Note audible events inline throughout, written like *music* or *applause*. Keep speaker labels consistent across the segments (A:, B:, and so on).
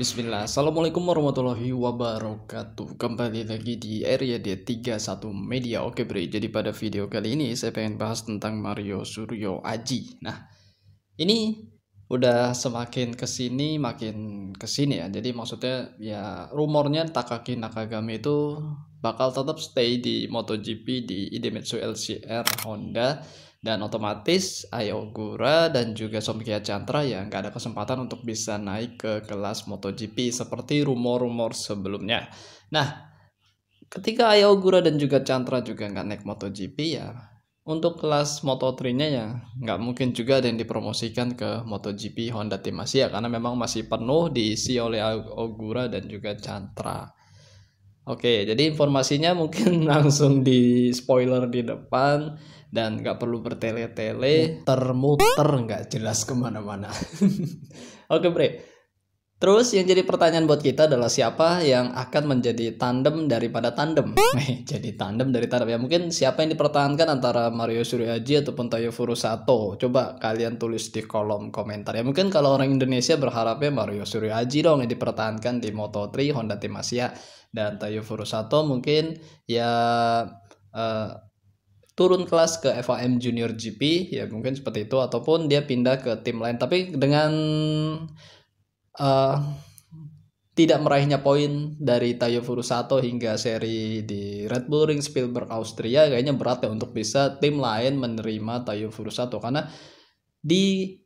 A: Bismillah, Assalamualaikum warahmatullahi wabarakatuh Kembali lagi di area D31 Media Oke bre, jadi pada video kali ini saya pengen bahas tentang Mario Suryo Aji Nah, ini udah semakin kesini makin kesini ya Jadi maksudnya ya rumornya Takaki Nakagami itu bakal tetap stay di MotoGP di Idemitsu LCR Honda dan otomatis Ayogura dan juga Somkia Chantra yang nggak ada kesempatan untuk bisa naik ke kelas MotoGP seperti rumor-rumor sebelumnya. Nah, ketika Ayogura dan juga Chantra juga nggak naik MotoGP ya untuk kelas Moto3-nya ya nggak mungkin juga ada yang dipromosikan ke MotoGP Honda Team Asia karena memang masih penuh diisi oleh Ogura dan juga Chantra. Oke, jadi informasinya mungkin *laughs* langsung di spoiler di depan dan nggak perlu bertele-tele muter-muter nggak jelas kemana-mana *laughs* oke bre Terus yang jadi pertanyaan buat kita adalah siapa yang akan menjadi tandem daripada tandem? *laughs* Eh, jadi tandem dari tandem ya mungkin siapa yang dipertahankan antara Mario Suryaji ataupun Tayo Furusato? Coba kalian tulis di kolom komentar ya. Mungkin kalau orang Indonesia berharapnya Mario Suryaji dong yang dipertahankan di Moto3 Honda Tim Asia dan Tayo Furusato mungkin ya uh, turun kelas ke FAM Junior GP ya mungkin seperti itu ataupun dia pindah ke tim lain tapi dengan uh, tidak meraihnya poin dari Tayo Furusato hingga seri di Red Bull Ring Spielberg Austria kayaknya berat ya untuk bisa tim lain menerima Tayo Furusato karena di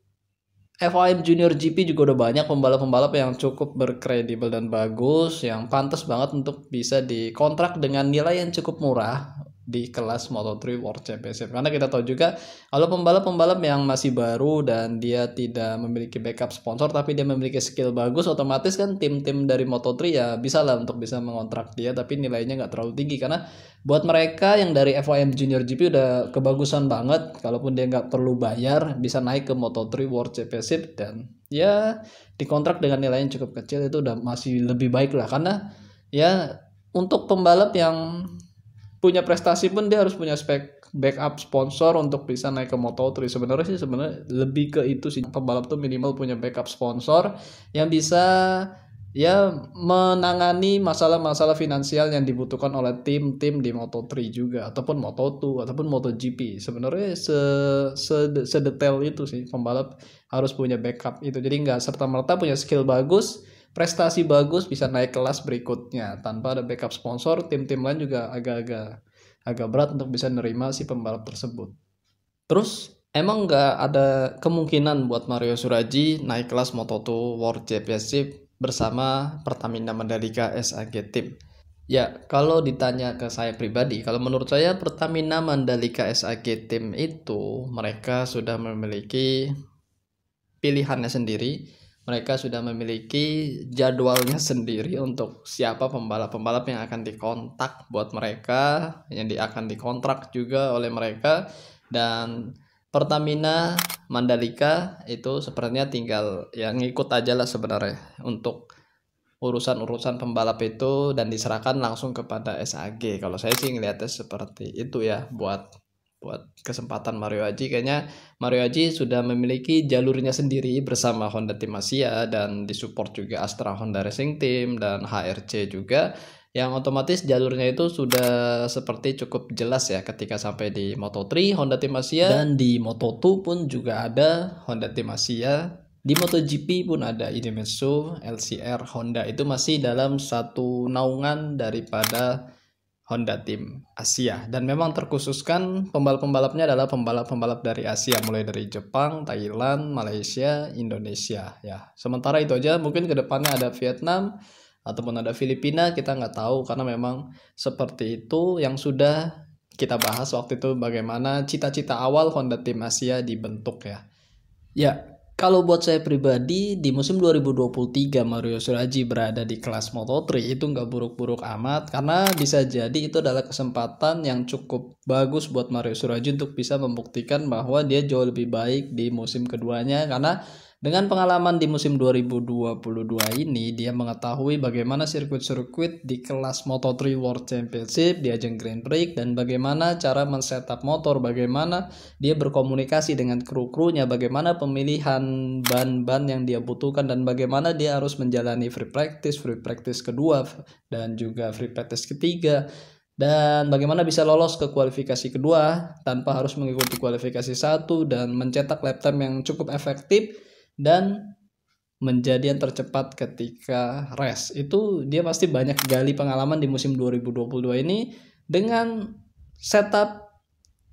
A: FIM Junior GP juga udah banyak pembalap-pembalap yang cukup berkredibel dan bagus yang pantas banget untuk bisa dikontrak dengan nilai yang cukup murah di kelas Moto3 World Championship. Karena kita tahu juga kalau pembalap-pembalap yang masih baru dan dia tidak memiliki backup sponsor tapi dia memiliki skill bagus otomatis kan tim-tim dari Moto3 ya bisa lah untuk bisa mengontrak dia tapi nilainya nggak terlalu tinggi karena buat mereka yang dari FOM Junior GP udah kebagusan banget kalaupun dia nggak perlu bayar bisa naik ke Moto3 World Championship dan ya dikontrak dengan nilai yang cukup kecil itu udah masih lebih baik lah karena ya untuk pembalap yang punya prestasi pun dia harus punya spek backup sponsor untuk bisa naik ke Moto3. Sebenarnya sih sebenarnya lebih ke itu sih pembalap tuh minimal punya backup sponsor yang bisa ya menangani masalah-masalah finansial yang dibutuhkan oleh tim-tim di Moto3 juga ataupun Moto2 ataupun MotoGP. Sebenarnya se, se sedetail itu sih pembalap harus punya backup itu. Jadi nggak serta merta punya skill bagus prestasi bagus bisa naik kelas berikutnya tanpa ada backup sponsor tim-tim lain juga agak-agak agak berat untuk bisa nerima si pembalap tersebut terus emang nggak ada kemungkinan buat Mario Suraji naik kelas Moto2 World Championship bersama Pertamina Mandalika SAG Team Ya, kalau ditanya ke saya pribadi, kalau menurut saya Pertamina Mandalika SAG Team itu mereka sudah memiliki pilihannya sendiri mereka sudah memiliki jadwalnya sendiri untuk siapa pembalap-pembalap yang akan dikontak buat mereka yang di, akan dikontrak juga oleh mereka dan Pertamina Mandalika itu sepertinya tinggal yang ikut aja lah sebenarnya untuk urusan-urusan pembalap itu dan diserahkan langsung kepada SAG kalau saya sih ngelihatnya seperti itu ya buat buat kesempatan Mario Aji kayaknya Mario Aji sudah memiliki jalurnya sendiri bersama Honda Tim Asia dan disupport juga Astra Honda Racing Team dan HRC juga yang otomatis jalurnya itu sudah seperti cukup jelas ya ketika sampai di Moto3 Honda Tim Asia dan di Moto2 pun juga ada Honda Tim Asia di MotoGP pun ada Idemitsu, LCR, Honda itu masih dalam satu naungan daripada Honda Team Asia dan memang terkhususkan pembalap-pembalapnya adalah pembalap-pembalap dari Asia mulai dari Jepang, Thailand, Malaysia, Indonesia ya. Sementara itu aja mungkin kedepannya ada Vietnam ataupun ada Filipina kita nggak tahu karena memang seperti itu yang sudah kita bahas waktu itu bagaimana cita-cita awal Honda Team Asia dibentuk ya. Ya, kalau buat saya pribadi, di musim 2023 Mario Suraji berada di kelas Moto3 itu nggak buruk-buruk amat karena bisa jadi itu adalah kesempatan yang cukup bagus buat Mario Suraji untuk bisa membuktikan bahwa dia jauh lebih baik di musim keduanya karena dengan pengalaman di musim 2022 ini, dia mengetahui bagaimana sirkuit-sirkuit di kelas Moto3 World Championship di ajang Grand Prix dan bagaimana cara men-setup motor, bagaimana dia berkomunikasi dengan kru-krunya, bagaimana pemilihan ban-ban yang dia butuhkan dan bagaimana dia harus menjalani free practice, free practice kedua dan juga free practice ketiga dan bagaimana bisa lolos ke kualifikasi kedua tanpa harus mengikuti kualifikasi satu dan mencetak lap time yang cukup efektif dan menjadi yang tercepat ketika race Itu dia pasti banyak gali pengalaman di musim 2022 ini dengan setup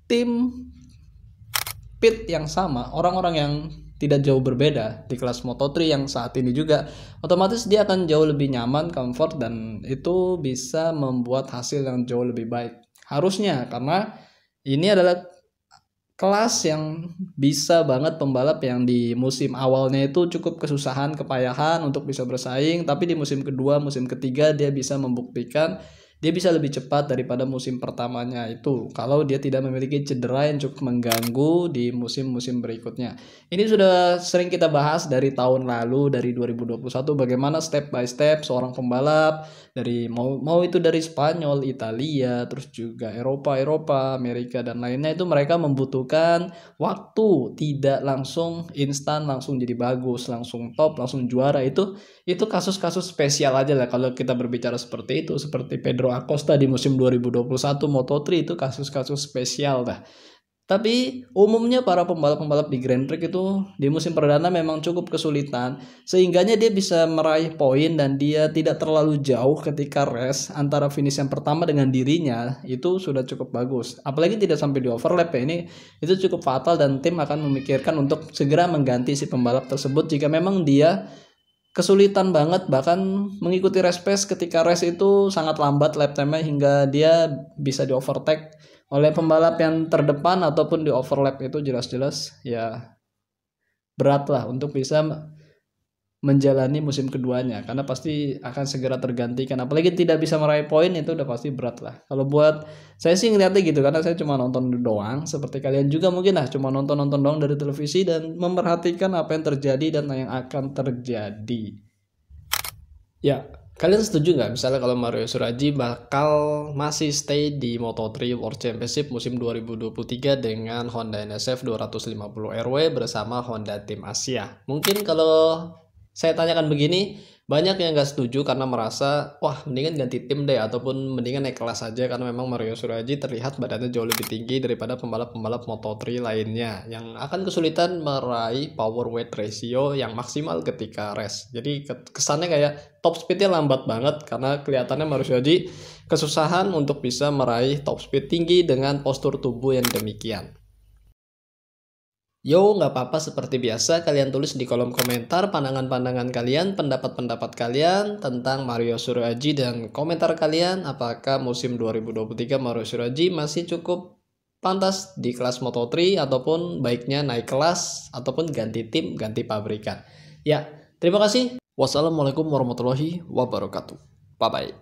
A: tim pit yang sama, orang-orang yang tidak jauh berbeda di kelas Moto3 yang saat ini juga otomatis dia akan jauh lebih nyaman, comfort dan itu bisa membuat hasil yang jauh lebih baik. Harusnya karena ini adalah kelas yang bisa banget pembalap yang di musim awalnya itu cukup kesusahan, kepayahan untuk bisa bersaing, tapi di musim kedua, musim ketiga dia bisa membuktikan dia bisa lebih cepat daripada musim pertamanya itu kalau dia tidak memiliki cedera yang cukup mengganggu di musim-musim berikutnya. Ini sudah sering kita bahas dari tahun lalu dari 2021 bagaimana step by step seorang pembalap dari mau mau itu dari Spanyol, Italia, terus juga Eropa, Eropa, Amerika dan lainnya itu mereka membutuhkan waktu, tidak langsung instan langsung jadi bagus, langsung top, langsung juara itu itu kasus-kasus spesial aja lah kalau kita berbicara seperti itu seperti Pedro Kosta Acosta di musim 2021 Moto3 itu kasus-kasus spesial dah. Tapi umumnya para pembalap-pembalap di Grand Prix itu di musim perdana memang cukup kesulitan sehingganya dia bisa meraih poin dan dia tidak terlalu jauh ketika race antara finish yang pertama dengan dirinya itu sudah cukup bagus. Apalagi tidak sampai di overlap ya ini itu cukup fatal dan tim akan memikirkan untuk segera mengganti si pembalap tersebut jika memang dia kesulitan banget bahkan mengikuti race pace ketika race itu sangat lambat lap time hingga dia bisa di overtake oleh pembalap yang terdepan ataupun di overlap itu jelas-jelas ya berat lah untuk bisa menjalani musim keduanya karena pasti akan segera tergantikan apalagi tidak bisa meraih poin itu udah pasti berat lah kalau buat saya sih ngeliatnya gitu karena saya cuma nonton doang seperti kalian juga mungkin lah cuma nonton-nonton doang dari televisi dan memperhatikan apa yang terjadi dan yang akan terjadi ya kalian setuju nggak misalnya kalau Mario Suraji bakal masih stay di Moto3 World Championship musim 2023 dengan Honda NSF 250 RW bersama Honda Tim Asia mungkin kalau saya tanyakan begini, banyak yang nggak setuju karena merasa wah mendingan ganti tim deh ataupun mendingan naik kelas aja karena memang Mario Suraji terlihat badannya jauh lebih tinggi daripada pembalap-pembalap Moto3 lainnya yang akan kesulitan meraih power weight ratio yang maksimal ketika race. Jadi kesannya kayak top speednya lambat banget karena kelihatannya Mario Suraji kesusahan untuk bisa meraih top speed tinggi dengan postur tubuh yang demikian. Yo, nggak apa-apa seperti biasa kalian tulis di kolom komentar pandangan-pandangan kalian, pendapat-pendapat kalian tentang Mario Suraji dan komentar kalian apakah musim 2023 Mario Suraji masih cukup pantas di kelas Moto3 ataupun baiknya naik kelas ataupun ganti tim, ganti pabrikan. Ya, terima kasih. Wassalamualaikum warahmatullahi wabarakatuh. Bye-bye.